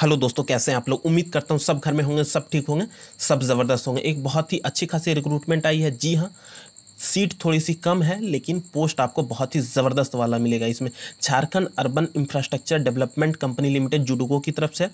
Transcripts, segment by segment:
hello दोस्तों कैसे हैं आप लोग उम्मीद करता हूं सब घर में होंगे सब ठीक होंगे सब ज़बरदस्त होंगे एक बहुत ही अच्छी खासी रिक्रूटमेंट आई है जी हाँ सीट थोड़ी सी कम है लेकिन पोस्ट आपको बहुत ही ज़बरदस्त वाला मिलेगा इसमें Jharkhand urban infrastructure development company limited Juidco की तरफ से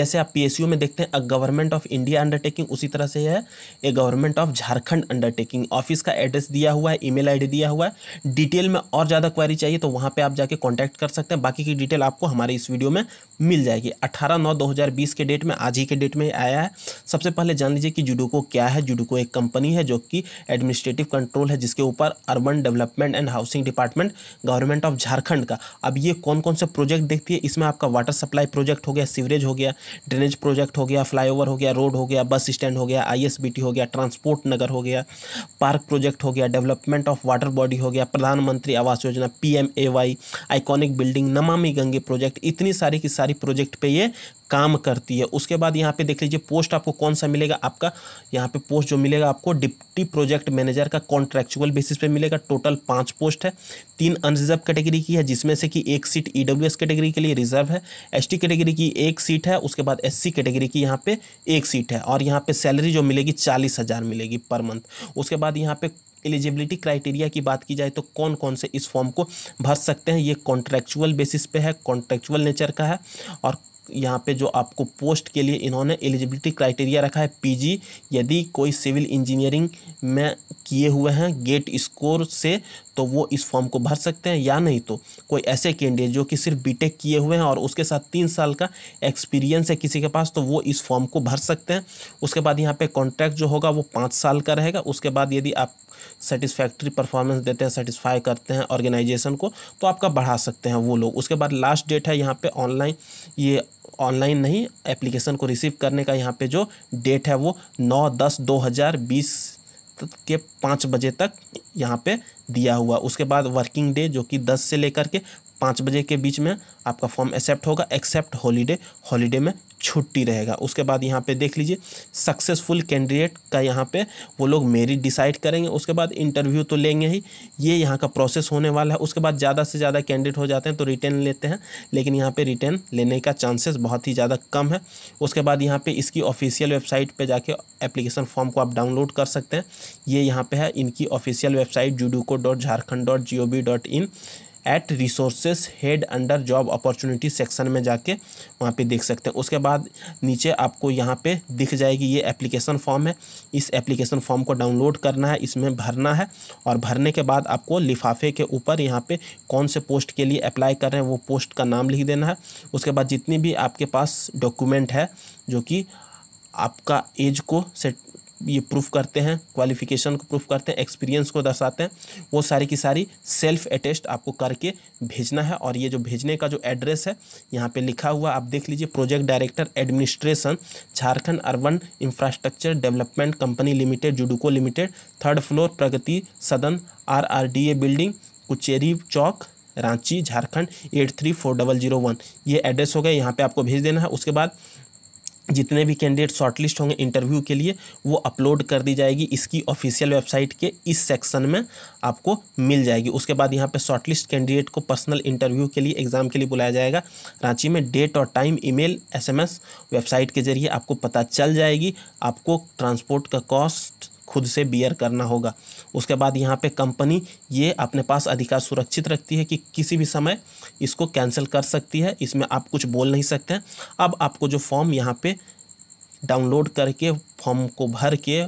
जैसे आप पी में देखते हैं a government of India undertaking उसी तरह से है a government of Jharkhand undertaking office का एड्रेस दिया हुआ है ईमेल आईडी दिया हुआ है डिटेल में और ज़्यादा क्वारी चाहिए तो वहाँ पर आप जाके कॉन्टैक्ट कर सकते हैं बाकी की डिटेल आपको हमारे इस वीडियो में मिल जाएगी अठारह नौ दो के डेट में आज ही के डेट में आया है सबसे पहले जान लीजिए कि जुडोको क्या है जुडोको एक कंपनी है जो कि एडमिनिस्ट्रेटिव कंट्रोल है है जिसके ऊपर urban development and housing department government of Jharkhand का अब ये कौन कौन से प्रोजेक्ट देखती है इसमें आपका वाटर सप्लाई प्रोजेक्ट हो गया सीवरेज हो गया ड्रेनेज प्रोजेक्ट हो गया फ्लाईओवर हो गया रोड हो गया बस स्टैंड हो गया आई हो गया ट्रांसपोर्ट नगर हो गया पार्क प्रोजेक्ट हो गया डेवलपमेंट ऑफ वाटर बॉडी हो गया प्रधानमंत्री आवास योजना पी आइकॉनिक बिल्डिंग नमामि गंगे प्रोजेक्ट इतनी सारी की सारी प्रोजेक्ट पर ये काम करती है उसके बाद यहाँ पे देख लीजिए पोस्ट आपको कौन सा मिलेगा आपका यहाँ पे पोस्ट जो मिलेगा आपको डिप्टी प्रोजेक्ट मैनेजर का कॉन्ट्रैक्चुअल बेसिस पे मिलेगा टोटल पाँच पोस्ट है तीन अनरिजर्व कैटेगरी की है जिसमें से कि एक सीट ई कैटेगरी के लिए रिजर्व है एस कैटेगरी की एक सीट है उसके बाद एस कैटेगरी की यहाँ पर एक सीट है और यहाँ पर सैलरी जो मिलेगी चालीस मिलेगी पर मंथ उसके बाद यहाँ पर एलिजिबिलिटी क्राइटेरिया की बात की जाए तो कौन कौन से इस फॉर्म को भर सकते हैं ये कॉन्ट्रेक्चुअल बेसिस पे है कॉन्ट्रेक्चुअल नेचर का है और यहाँ पे जो आपको पोस्ट के लिए इन्होंने एलिजिबिलिटी क्राइटेरिया रखा है पीजी यदि कोई सिविल इंजीनियरिंग में किए हुए हैं गेट स्कोर से तो वो इस फॉर्म को भर सकते हैं या नहीं तो कोई ऐसे कैंडिडेट जो कि सिर्फ बीटेक किए हुए हैं और उसके साथ तीन साल का एक्सपीरियंस है किसी के पास तो वो इस फॉर्म को भर सकते हैं उसके बाद यहाँ पे कॉन्ट्रैक्ट जो होगा वो पाँच साल का रहेगा उसके बाद यदि आप सेटिस्फैक्ट्री परफॉर्मेंस देते हैं सेटिस्फाई करते हैं ऑर्गेनाइजेशन को तो आपका बढ़ा सकते हैं वो लोग उसके बाद लास्ट डेट है यहाँ पे ऑनलाइन ये ऑनलाइन नहीं एप्लीकेशन को रिसीव करने का यहाँ पे जो डेट है वो नौ दस दो हज़ार बीस के पाँच बजे तक यहाँ पे दिया हुआ उसके बाद वर्किंग डे जो कि दस से लेकर के पाँच बजे के बीच में आपका फॉर्म एक्सेप्ट होगा एक्सेप्ट हॉलीडे हॉलीडे में छुट्टी रहेगा उसके बाद यहाँ पे देख लीजिए सक्सेसफुल कैंडिडेट का यहाँ पे वो लोग मेरिट डिसाइड करेंगे उसके बाद इंटरव्यू तो लेंगे ही ये यह यहाँ का प्रोसेस होने वाला है उसके बाद ज़्यादा से ज़्यादा कैंडिडेट हो जाते हैं तो रिटर्न लेते हैं लेकिन यहाँ पे रिटर्न लेने का चांसेस बहुत ही ज़्यादा कम है उसके बाद यहाँ पर इसकी ऑफिशियल वेबसाइट पर जाके एप्लीकेशन फॉर्म को आप डाउनलोड कर सकते हैं ये यहाँ पर है इनकी official website Juidco dot Jharkhand dot G O V dot in at resources head under job opportunity section में जाके वहाँ पे देख सकते हैं उसके बाद नीचे आपको यहाँ पे दिख जाएगी ये एप्लीकेशन फॉर्म है इस एप्लीकेशन फॉर्म को डाउनलोड करना है इसमें भरना है और भरने के बाद आपको लिफाफे के ऊपर यहाँ पे कौन से पोस्ट के लिए अप्लाई कर रहे हैं वो पोस्ट का नाम लिख देना है उसके बाद जितनी भी आपके पास डॉक्यूमेंट है जो कि आपका एज को सेट ये प्रूफ करते हैं क्वालिफिकेशन को प्रूफ करते हैं एक्सपीरियंस को दर्शाते हैं वो सारी की सारी सेल्फ अटेस्ट आपको करके भेजना है और ये जो भेजने का जो एड्रेस है यहाँ पे लिखा हुआ आप देख लीजिए project director administration Jharkhand urban infrastructure development company limited Juidco limited third floor Pragati Sadan R R building Kutchery Chowk Ranchi Jharkhand eight three four double zero one ये एड्रेस हो गया यहाँ पे आपको भेज देना है उसके बाद जितने भी कैंडिडेट शॉर्टलिस्ट होंगे इंटरव्यू के लिए वो अपलोड कर दी जाएगी इसकी ऑफिशियल वेबसाइट के इस सेक्शन में आपको मिल जाएगी उसके बाद यहाँ पे शॉर्टलिस्ट कैंडिडेट को पर्सनल इंटरव्यू के लिए एग्ज़ाम के लिए बुलाया जाएगा रांची में डेट और टाइम ईमेल एसएमएस वेबसाइट के जरिए आपको पता चल जाएगी आपको ट्रांसपोर्ट का कॉस्ट खुद से बियर करना होगा उसके बाद यहाँ पे कंपनी ये अपने पास अधिकार सुरक्षित रखती है कि किसी भी समय इसको कैंसिल कर सकती है इसमें आप कुछ बोल नहीं सकते हैं अब आपको जो फॉर्म यहाँ पे डाउनलोड करके फॉर्म को भर के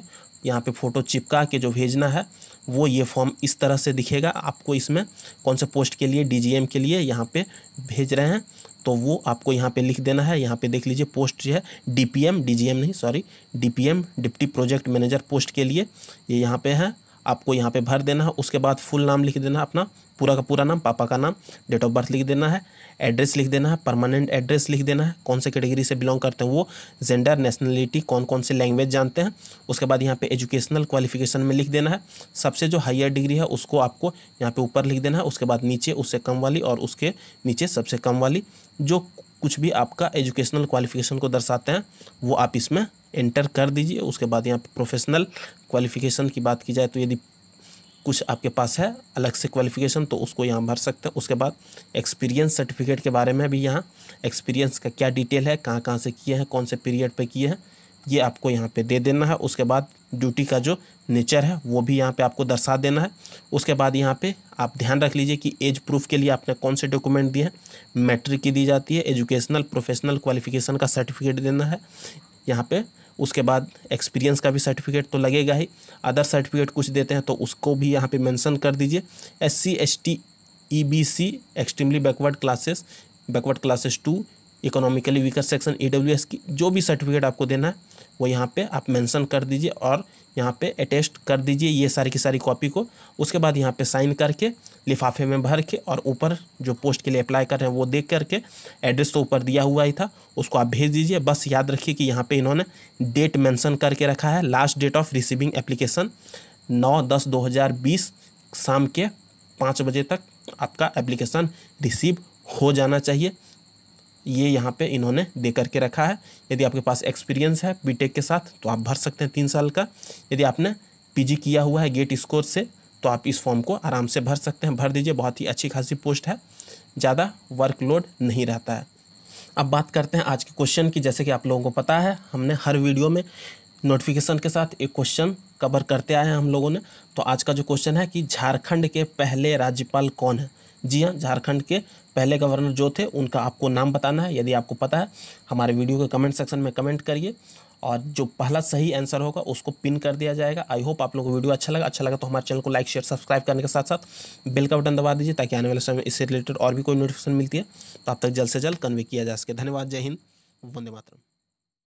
यहाँ पे फ़ोटो चिपका के जो भेजना है वो ये फॉर्म इस तरह से दिखेगा आपको इसमें कौन से पोस्ट के लिए डीजीएम के लिए यहाँ पे भेज रहे हैं तो वो आपको यहाँ पे लिख देना है यहाँ पे देख लीजिए पोस्ट जो है डीपीएम डीजीएम नहीं sorry DPM deputy project manager post के लिए ये यह यहाँ पे है आपको यहाँ पे भर देना है उसके बाद फुल नाम लिख देना है अपना पूरा का पूरा नाम पापा का नाम डेट ऑफ बर्थ लिख देना है एड्रेस लिख देना है परमानेंट एड्रेस लिख देना है कौन से कैटेगरी से बिलोंग करते हैं वो जेंडर नेशनलिटी कौन कौन से लैंग्वेज जानते हैं उसके बाद यहाँ पे एजुकेशनल क्वालिफिकेशन में लिख देना है सबसे जो हाइयर डिग्री है उसको आपको यहाँ पे ऊपर लिख देना है उसके बाद नीचे उससे कम वाली और उसके नीचे सबसे कम वाली जो कुछ भी आपका एजुकेशनल क्वालिफिकेशन को दर्शाते हैं वो आप इसमें एंटर कर दीजिए उसके बाद यहाँ पर प्रोफेशनल क्वालिफिकेशन की बात की जाए तो यदि कुछ आपके पास है अलग से क्वालिफिकेशन तो उसको यहाँ भर सकते हैं उसके बाद एक्सपीरियंस सर्टिफिकेट के बारे में भी यहाँ एक्सपीरियंस का क्या डिटेल है कहाँ कहाँ से किए हैं कौन से पीरियड पर किए हैं ये आपको यहाँ पे दे देना है उसके बाद ड्यूटी का जो नेचर है वो भी यहाँ पे आपको दर्शा देना है उसके बाद यहाँ पे आप ध्यान रख लीजिए कि एज प्रूफ के लिए आपने कौन से डॉक्यूमेंट दिए हैं मैट्रिक की दी जाती है एजुकेशनल प्रोफेशनल क्वालिफिकेशन का सर्टिफिकेट देना है यहाँ पे उसके बाद एक्सपीरियंस का भी सर्टिफिकेट तो लगेगा ही अदर सर्टिफिकेट कुछ देते हैं तो उसको भी यहाँ पे मेंशन कर दीजिए S C S T E B C extremely backward classes backward classes two economically weaker section E की जो भी सर्टिफिकेट आपको देना है वो यहाँ पे आप मेंशन कर दीजिए और यहाँ पे अटेस्ट कर दीजिए ये सारी की सारी कॉपी को उसके बाद यहाँ पे साइन करके लिफाफे में भर के और ऊपर जो पोस्ट के लिए अप्लाई कर रहे हैं वो देख करके एड्रेस तो ऊपर दिया हुआ ही था उसको आप भेज दीजिए बस याद रखिए कि यहाँ पे इन्होंने डेट मैंसन करके रखा है last date of receiving application नौ दस दो शाम के पाँच बजे तक आपका एप्लीकेशन रिसीव हो जाना चाहिए ये यहाँ पे इन्होंने दे करके रखा है यदि आपके पास एक्सपीरियंस है बीटेक के साथ तो आप भर सकते हैं तीन साल का यदि आपने पीजी किया हुआ है गेट स्कोर से तो आप इस फॉर्म को आराम से भर सकते हैं भर दीजिए बहुत ही अच्छी खासी पोस्ट है ज़्यादा वर्कलोड नहीं रहता है अब बात करते हैं आज के क्वेश्चन की जैसे कि आप लोगों को पता है हमने हर वीडियो में नोटिफिकेशन के साथ एक क्वेश्चन कवर करते आए हैं हम लोगों ने तो आज का जो क्वेश्चन है कि झारखंड के पहले राज्यपाल कौन है जी हाँ झारखंड के पहले गवर्नर जो थे उनका आपको नाम बताना है यदि आपको पता है हमारे वीडियो के कमेंट सेक्शन में कमेंट करिए और जो पहला सही आंसर होगा उसको पिन कर दिया जाएगा आई होप आप लोगों को वीडियो अच्छा लगा अच्छा लगा तो हमारे चैनल को लाइक शेयर सब्सक्राइब करने के साथ साथ बेल का बटन दबा दीजिए ताकि आने वाले समय इससे रिलेटेड और भी कोई नोटिफिकेशन मिलती है तो आप तक जल्द से जल्द कन्वे किया जा सके धन्यवाद जय हिंद वंदे मातरम